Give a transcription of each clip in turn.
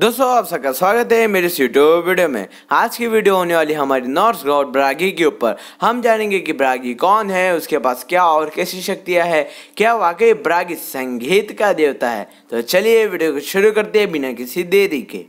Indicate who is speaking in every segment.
Speaker 1: दोस्तों आप सबका स्वागत है मेरे इस यूट्यूब वीडियो में आज की वीडियो होने वाली हमारी नॉर्थ गॉड ब्रागी के ऊपर हम जानेंगे कि ब्रागी कौन है उसके पास क्या और कैसी शक्तियाँ है क्या वाकई ब्रागी संगीत का देवता है तो चलिए वीडियो को शुरू करते हैं बिना किसी देरी के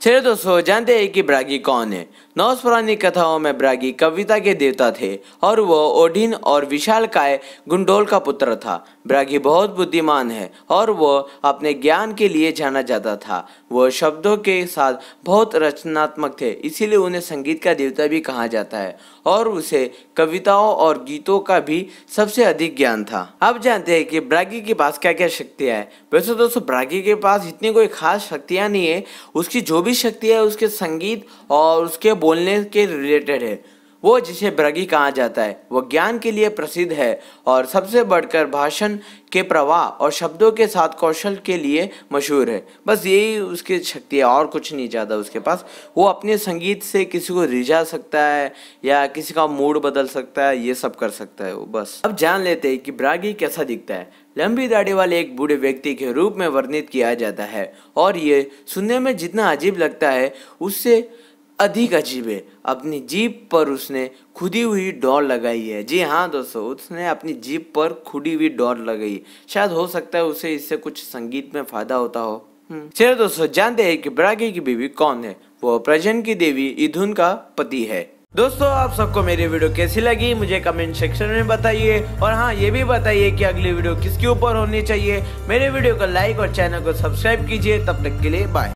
Speaker 1: चले दोस्तों जानते हैं कि ब्रागी कौन है नौस पुरानी कथाओं में ब्रागी कविता के देवता थे और वो ओडिन और विशाल काय गुंडोल का पुत्र था ब्रागी बहुत बुद्धिमान है और वो अपने ज्ञान के लिए जाना जाता था वो शब्दों के साथ बहुत रचनात्मक थे इसीलिए उन्हें संगीत का देवता भी कहा जाता है और उसे कविताओं और गीतों का भी सबसे अधिक ज्ञान था अब जानते हैं कि ब्रागी के पास क्या क्या शक्तियाँ है वैसे दोस्तों ब्रागी के पास इतनी कोई खास शक्तियाँ नहीं है उसकी जो भी शक्ति है उसके संगीत और उसके बोलने के रिलेटेड है वो जिसे ब्रगी कहा जाता है वह ज्ञान के लिए प्रसिद्ध है और सबसे बढ़कर भाषण के प्रवाह और शब्दों के साथ कौशल के लिए मशहूर है बस यही उसकी शक्ति है और कुछ नहीं ज़्यादा उसके पास वो अपने संगीत से किसी को रिझा सकता है या किसी का मूड बदल सकता है ये सब कर सकता है वो बस अब जान लेते हैं कि ब्रागी कैसा दिखता है लंबी दाढ़ी वाले एक बूढ़े व्यक्ति के रूप में वर्णित किया जाता है और ये सुनने में जितना अजीब लगता है उससे अधिक अजीब है अपनी जीप पर उसने खुदी हुई डॉल लगाई है जी हाँ दोस्तों उसने अपनी जीप पर खुदी हुई डॉल लगाई शायद हो सकता है उसे इससे कुछ संगीत में फायदा होता हो हम्म। चलो दोस्तों जानते हैं कि बरागे की बीवी कौन है वो प्रजन की देवी इधुन का पति है दोस्तों आप सबको मेरी वीडियो कैसी लगी मुझे कमेंट सेक्शन में बताइए और हाँ ये भी बताइए कि अगली वीडियो किसके ऊपर होनी चाहिए मेरे वीडियो को लाइक और चैनल को सब्सक्राइब कीजिए तब तक के लिए बाय